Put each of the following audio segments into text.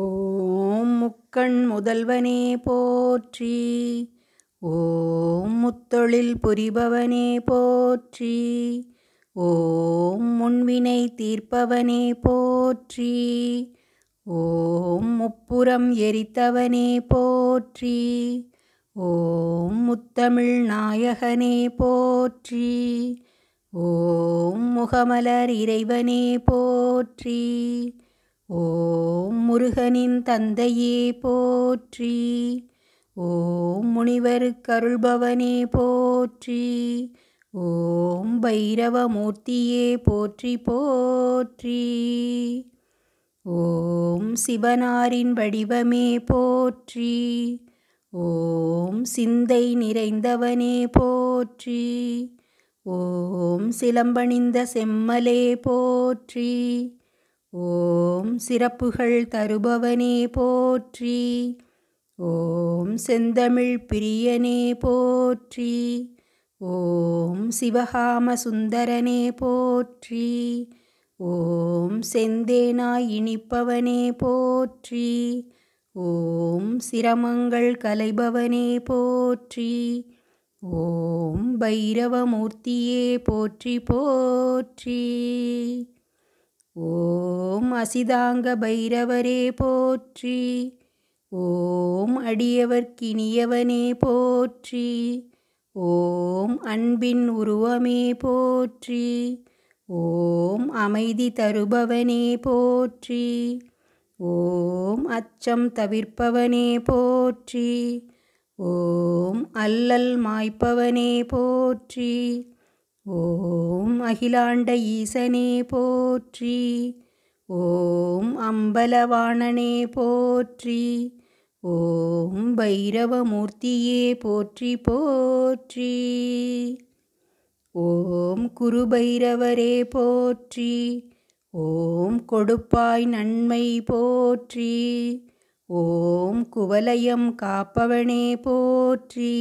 ஓம் முக்கண் முதல்வனே போற்றி ஓம் முத்தொழில் புரிபவனே போற்றி ஓம் முன்வினை தீர்ப்பவனே போற்றி ஓம் முப்புறம் எரித்தவனே போற்றி ஓம் முத்தமிழ் நாயகனே போற்றி ஓம் முகமலர் இறைவனே போற்றி ஓம் முருகனின் தந்தையே போற்றி ஓம் முனிவர் கருள்பவனே போற்றி ஓம் பைரவமூர்த்தியே போற்றி போற்றி ஓம் சிவனாரின் வடிவமே போற்றி ஓம் சிந்தை நிறைந்தவனே போற்றி ஓம் சிலம்பணிந்த செம்மலே போற்றி ஓம் சிறப்புகள் தருபவனே போற்றி ஓம் செந்தமிழ் பிரியனே போற்றி ஓம் சிவகாம சுந்தரனே போற்றி ஓம் செந்தேனாய் இனிப்பவனே போற்றி ஓம் சிரமங்கள் கலைபவனே போற்றி ஓம் பைரவமூர்த்தியே போற்றி போற்றி ஓம் அசிதாங்க பைரவரே போற்றி ஓம் அடியவர்க்கினியவனே போற்றி ஓம் அன்பின் உருவமே போற்றி ஓம் அமைதி தருபவனே போற்றி ஓம் அச்சம் தவிர்ப்பவனே போற்றி ஓம் அல்லல் மாய்ப்பவனே போற்றி ஓம் அகிலாண்ட ஈசனே போற்றி ஓம் அம்பலவாணனே போற்றி ஓம் பைரவமூர்த்தியே போற்றி போற்றி ஓம் குரு பைரவரே போற்றி ஓம் கொடுப்பாய் நன்மை போற்றி ஓம் குவலயம் காப்பவனே போற்றி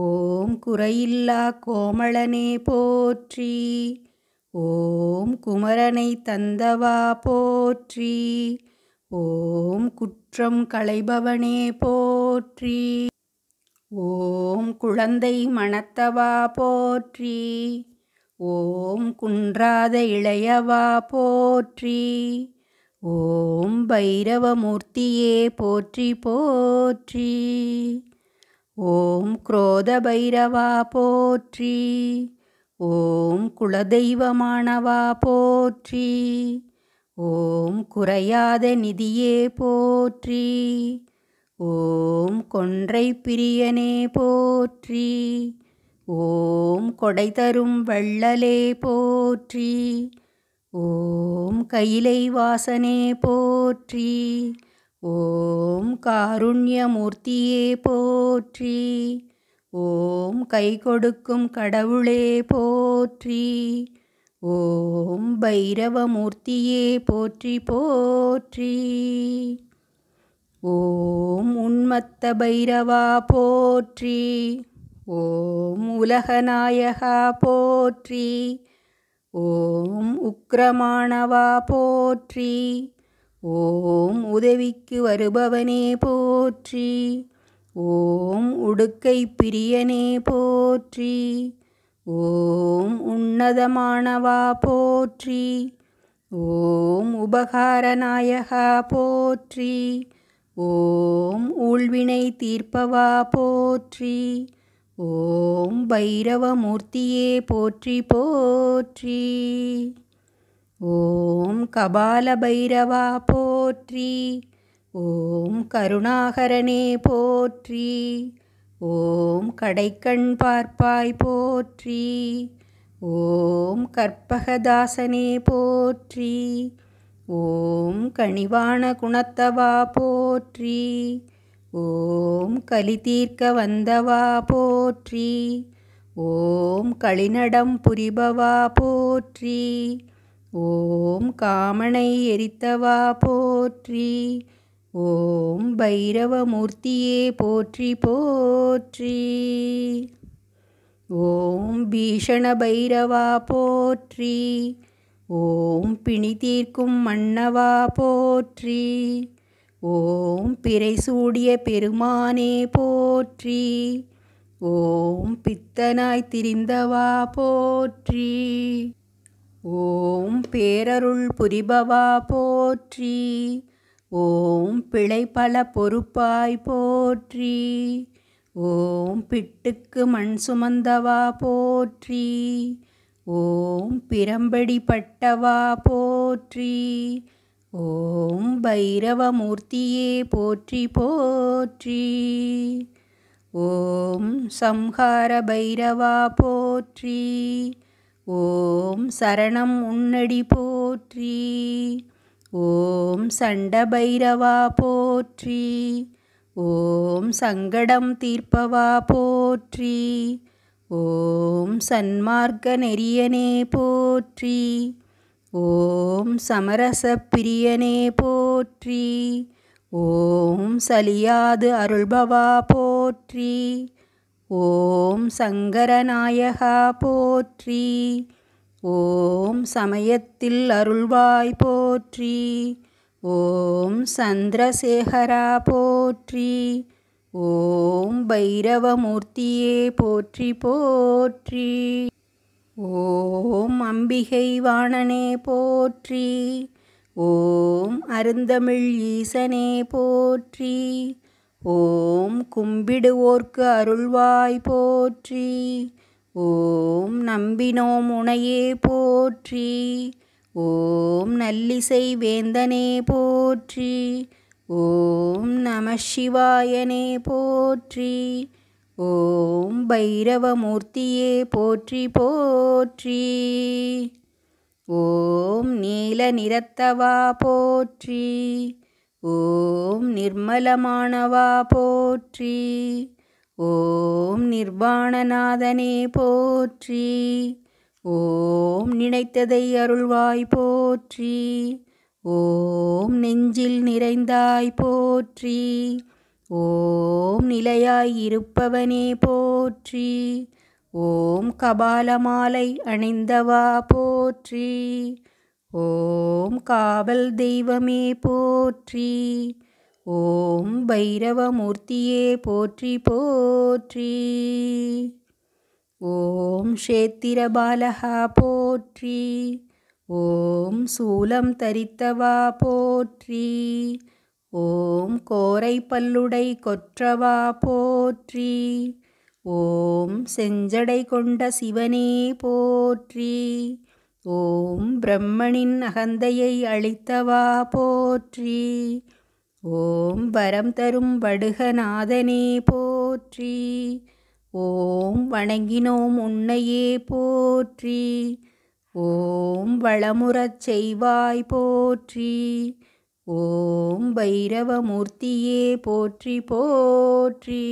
ஓம் குறையில்லா கோமளனே போற்றி ஓம் குமரனை தந்தவா போற்றி ஓம் குற்றம் களைபவனே போற்றி ஓம் குழந்தை மணத்தவா போற்றி ஓம் குன்றாத இளையவா போற்றி ஓம் பைரவமூர்த்தியே போற்றி போற்றி ஓம் குரோதபைரவா போற்றி ஓம் குலதெய்வமானவா போற்றி ஓம் குறையாத நிதியே போற்றி ஓம் கொன்றை பிரியனே போற்றி ஓம் கொடை தரும் வள்ளலே போற்றி ஓம் கைலை வாசனே போற்றி ஓம் காருண்யமூர்த்தியே போற்றி ஓம் கை கொடுக்கும் கடவுளே போற்றி ஓம் பைரவமூர்த்தியே போற்றி போற்றி ஓம் உண்மத்த பைரவா போற்றி ஓம் உலகநாயகா போற்றி ஓம் உக்ரமாணவா போற்றி ஓம் உதவிக்கு வருபவனே போற்றி ஓம் உடுக்கை பிரியனே போற்றி ஓம் உன்னதமானவா போற்றி ஓம் உபகாரநாயகா போற்றி ஓம் ஊழ்வினை தீர்ப்பவா போற்றி ஓம் பைரவமூர்த்தியே போற்றி போற்றி ஓம் கபாலபைரவா போற்றி ஓம் கருணாகரனே போற்றி ஓம் கடைக்கண் பார்ப்பாய் போற்றி ஓம் கற்பகதாசனே போற்றி ஓம் கனிவான குணத்தவா போற்றி ஓம் கலி தீர்க்க வந்தவா போற்றி ஓம் களிநடம் புரிபவா போற்றி ஓம் காமனை எரித்தவா போற்றி ஓம் பைரவமூர்த்தியே போற்றி போற்றி ஓம் பீஷண பைரவா போற்றி ஓம் பிணி தீர்க்கும் மன்னவா போற்றி ஓம் பிறை சூடிய பெருமானே போற்றி ஓம் பித்தனாய் திரிந்தவா போற்றி ஓம் பேரருள் புரிபவா போற்றி ஓம் பிழை பல பொறுப்பாய் போற்றி ஓம் பிட்டுக்கு மண் சுமந்தவா போற்றி ஓம் பிரம்படி பட்டவா போற்றி ஓம் பைரவமூர்த்தியே போற்றி போற்றி ஓம் சம்ஹார பைரவா போற்றி ஓம் சரணம் உன்னடி போற்றி ஓம் சண்டபைரவா போற்றி ஓம் சங்கடம் தீர்ப்பவா போற்றி ஓம் சன்மார்க்க நெறியனே போற்றி ஓம் சமரச பிரியனே போற்றி ஓம் சலியாது அருள்பவா போற்றி ஓம் சங்கரநாயகா போற்றி ஓம் சமயத்தில் அருள்வாய் போற்றி ஓம் சந்திரசேகரா போற்றி ஓம் பைரவமூர்த்தியே போற்றி போற்றி ஓம் அம்பிகை வாணனே போற்றி ஓம் அருந்தமிழ் ஈசனே போற்றி ஓம் கும்பிடுவோர்க்கு அருள்வாய் போற்றி ஓம் நம்பினோம் உனையே போற்றி ஓம் நல்லிசை வேந்தனே போற்றி ஓம் நம சிவாயனே போற்றி ஓம் பைரவமூர்த்தியே போற்றி போற்றி ஓம் நீல நிறத்தவா போற்றி ஓம் நிர்மலமானவா போற்றி ஓம் நிர்வாணநாதனே போற்றி ஓம் நினைத்ததை அருள்வாய் போற்றி ஓம் நெஞ்சில் நிறைந்தாய் போற்றி ஓம் நிலையாய் இருப்பவனே போற்றி ஓம் கபாலமாலை அணிந்தவா போற்றி ஓம் காவல் தெய்வமே போற்றி ஓம் பைரவமூர்த்தியே போற்றி போற்றி ஓம் க்ஷேத்திரபாலகா போற்றி ஓம் சூலம் தரித்தவா போற்றி ஓம் கோரை பல்லுடை கொற்றவா போற்றி ஓம் செஞ்சடை கொண்ட சிவனே போற்றி ஓம் பிரம்மனின் அகந்தையை அளித்தவா போற்றி ஓம் வரம் தரும் வடுகநாதனே போற்றி ஓம் வணங்கினோம் உன்னையே போற்றி ஓம் வளமுறச் செய்வாய் போற்றி ஓம் பைரவமூர்த்தியே போற்றி போற்றி